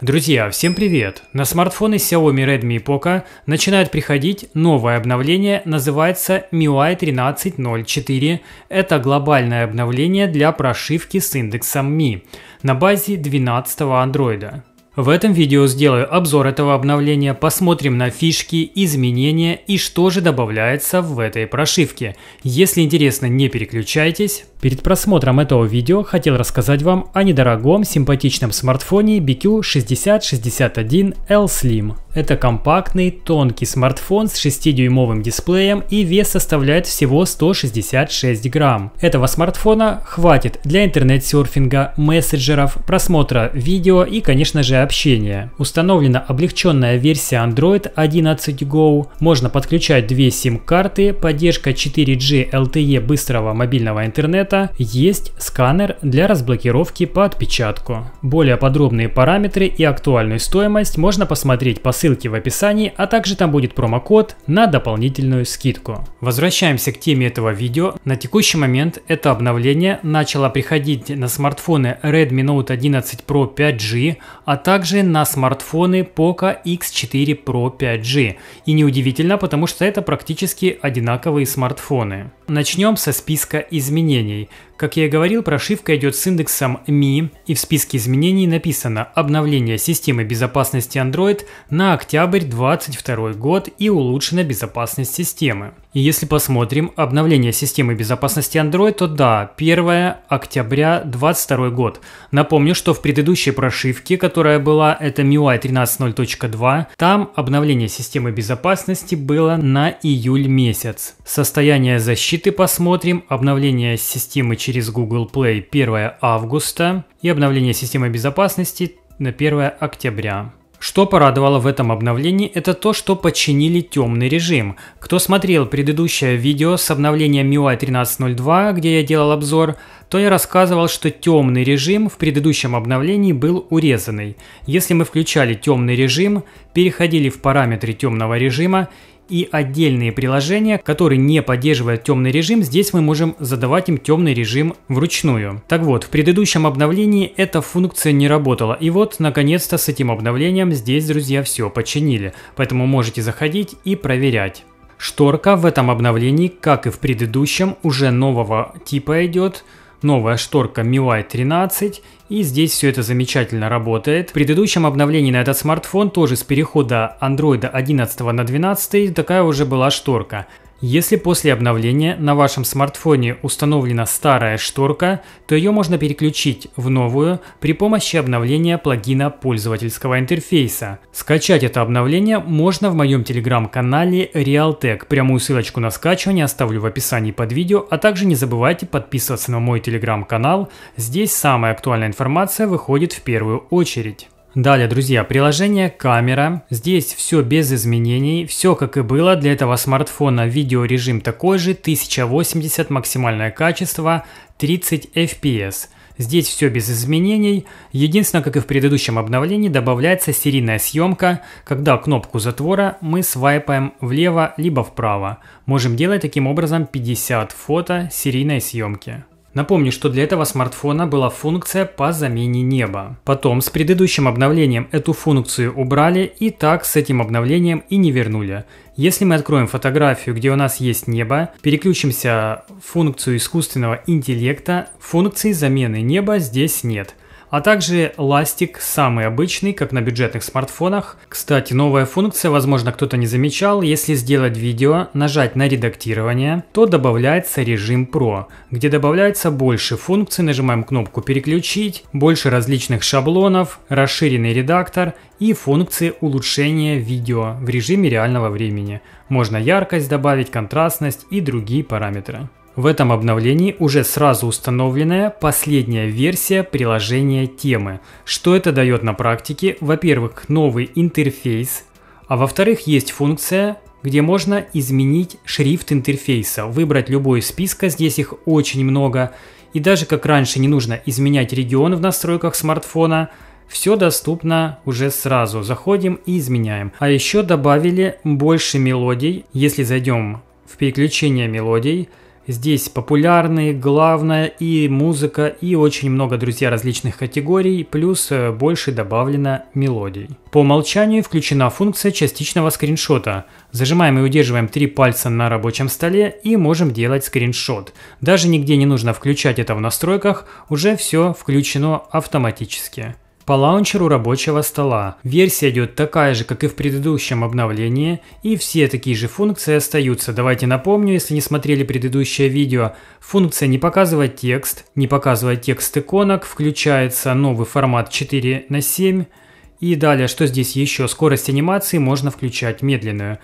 Друзья, всем привет! На смартфоны Xiaomi Redmi и Poco начинает приходить новое обновление, называется MIUI 13.04. Это глобальное обновление для прошивки с индексом Mi на базе 12 го Android. В этом видео сделаю обзор этого обновления, посмотрим на фишки, изменения и что же добавляется в этой прошивке. Если интересно, не переключайтесь. Перед просмотром этого видео хотел рассказать вам о недорогом симпатичном смартфоне BQ6061L Slim. Это компактный, тонкий смартфон с 6-дюймовым дисплеем и вес составляет всего 166 грамм. Этого смартфона хватит для интернет-серфинга, мессенджеров, просмотра видео и, конечно же, общения. Установлена облегченная версия Android 11 Go, можно подключать две сим-карты, поддержка 4G LTE быстрого мобильного интернета, есть сканер для разблокировки по отпечатку. Более подробные параметры и актуальную стоимость можно посмотреть по ссылке ссылке в описании, а также там будет промокод на дополнительную скидку. Возвращаемся к теме этого видео. На текущий момент это обновление начало приходить на смартфоны Redmi Note 11 Pro 5G, а также на смартфоны Poco X4 Pro 5G. И неудивительно, потому что это практически одинаковые смартфоны. Начнем со списка изменений. Как я и говорил, прошивка идет с индексом Mi, и в списке изменений написано обновление системы безопасности Android на октябрь 22 год и улучшена безопасность системы. И если посмотрим обновление системы безопасности Android, то да, 1 октября 22 год. Напомню, что в предыдущей прошивке, которая была, это MIUI 13.0.2, там обновление системы безопасности было на июль месяц. Состояние защиты посмотрим, обновление системы через Google Play 1 августа и обновление системы безопасности на 1 октября. Что порадовало в этом обновлении, это то, что починили темный режим. Кто смотрел предыдущее видео с обновлением MIUI 13.02, где я делал обзор, то я рассказывал, что темный режим в предыдущем обновлении был урезанный. Если мы включали темный режим, переходили в параметры темного режима и отдельные приложения, которые не поддерживают темный режим, здесь мы можем задавать им темный режим вручную. Так вот, в предыдущем обновлении эта функция не работала, и вот, наконец-то, с этим обновлением здесь, друзья, все починили, поэтому можете заходить и проверять. Шторка в этом обновлении, как и в предыдущем, уже нового типа идет – новая шторка MIUI 13, и здесь все это замечательно работает. В предыдущем обновлении на этот смартфон тоже с перехода Android 11 на 12 такая уже была шторка. Если после обновления на вашем смартфоне установлена старая шторка, то ее можно переключить в новую при помощи обновления плагина пользовательского интерфейса. Скачать это обновление можно в моем телеграм-канале RealTech. Прямую ссылочку на скачивание оставлю в описании под видео, а также не забывайте подписываться на мой телеграм-канал. Здесь самая актуальная информация выходит в первую очередь. Далее, друзья, приложение камера. Здесь все без изменений, все как и было. Для этого смартфона видеорежим такой же, 1080 максимальное качество, 30 FPS. Здесь все без изменений. Единственное, как и в предыдущем обновлении, добавляется серийная съемка, когда кнопку затвора мы свайпаем влево либо вправо. Можем делать таким образом 50 фото серийной съемки. Напомню, что для этого смартфона была функция по замене неба. Потом с предыдущим обновлением эту функцию убрали и так с этим обновлением и не вернули. Если мы откроем фотографию, где у нас есть небо, переключимся в функцию искусственного интеллекта, функции замены неба здесь нет а также ластик, самый обычный, как на бюджетных смартфонах. Кстати, новая функция, возможно, кто-то не замечал, если сделать видео, нажать на редактирование, то добавляется режим Pro, где добавляется больше функций, нажимаем кнопку переключить, больше различных шаблонов, расширенный редактор и функции улучшения видео в режиме реального времени. Можно яркость добавить, контрастность и другие параметры. В этом обновлении уже сразу установленная последняя версия приложения темы. Что это дает на практике? Во-первых, новый интерфейс, а во-вторых, есть функция где можно изменить шрифт интерфейса, выбрать любой из списка, здесь их очень много, и даже как раньше не нужно изменять регион в настройках смартфона, все доступно уже сразу, заходим и изменяем. А еще добавили больше мелодий, если зайдем в переключение мелодий, Здесь популярные, главное и музыка, и очень много, друзья, различных категорий, плюс э, больше добавлено мелодий. По умолчанию включена функция частичного скриншота. Зажимаем и удерживаем три пальца на рабочем столе и можем делать скриншот. Даже нигде не нужно включать это в настройках, уже все включено автоматически по лаунчеру рабочего стола. Версия идет такая же, как и в предыдущем обновлении, и все такие же функции остаются. Давайте напомню, если не смотрели предыдущее видео, функция «Не показывать текст», «Не показывать текст иконок», включается новый формат 4 на 7, и далее, что здесь еще, скорость анимации можно включать медленную.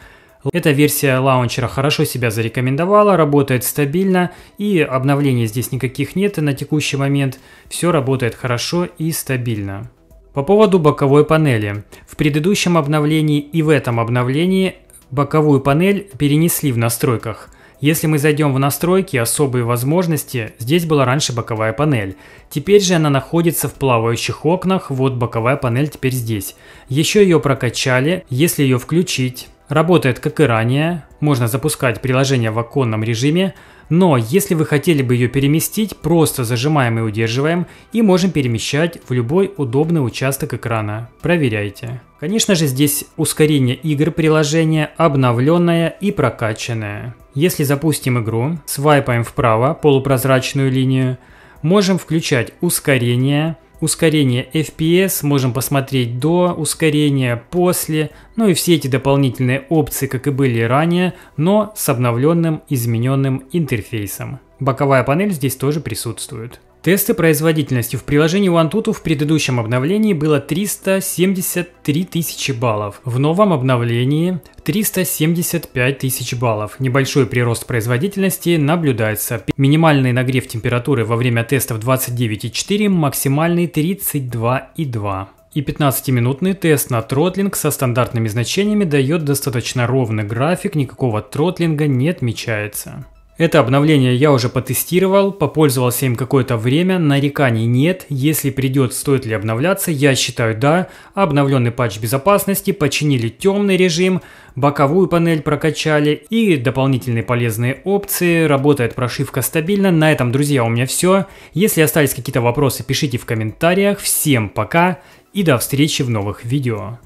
Эта версия лаунчера хорошо себя зарекомендовала, работает стабильно и обновлений здесь никаких нет на текущий момент. Все работает хорошо и стабильно. По поводу боковой панели. В предыдущем обновлении и в этом обновлении боковую панель перенесли в настройках. Если мы зайдем в настройки «Особые возможности», здесь была раньше боковая панель. Теперь же она находится в плавающих окнах, вот боковая панель теперь здесь. Еще ее прокачали, если ее включить, Работает как и ранее, можно запускать приложение в оконном режиме, но если вы хотели бы ее переместить, просто зажимаем и удерживаем и можем перемещать в любой удобный участок экрана. Проверяйте. Конечно же здесь ускорение игр приложения, обновленное и прокачанное. Если запустим игру, свайпаем вправо полупрозрачную линию, можем включать ускорение, ускорение FPS, можем посмотреть до ускорения, после, ну и все эти дополнительные опции, как и были ранее, но с обновленным измененным интерфейсом. Боковая панель здесь тоже присутствует. Тесты производительности. В приложении OneTutu в предыдущем обновлении было 373 тысячи баллов. В новом обновлении 375 тысяч баллов. Небольшой прирост производительности наблюдается. Минимальный нагрев температуры во время тестов 29,4, максимальный 32,2 и 15-минутный тест на тротлинг со стандартными значениями дает достаточно ровный график, никакого тротлинга не отмечается. Это обновление я уже потестировал, попользовался им какое-то время, нареканий нет. Если придет, стоит ли обновляться, я считаю да. Обновленный патч безопасности, починили темный режим, боковую панель прокачали и дополнительные полезные опции. Работает прошивка стабильно. На этом, друзья, у меня все. Если остались какие-то вопросы, пишите в комментариях. Всем пока и до встречи в новых видео.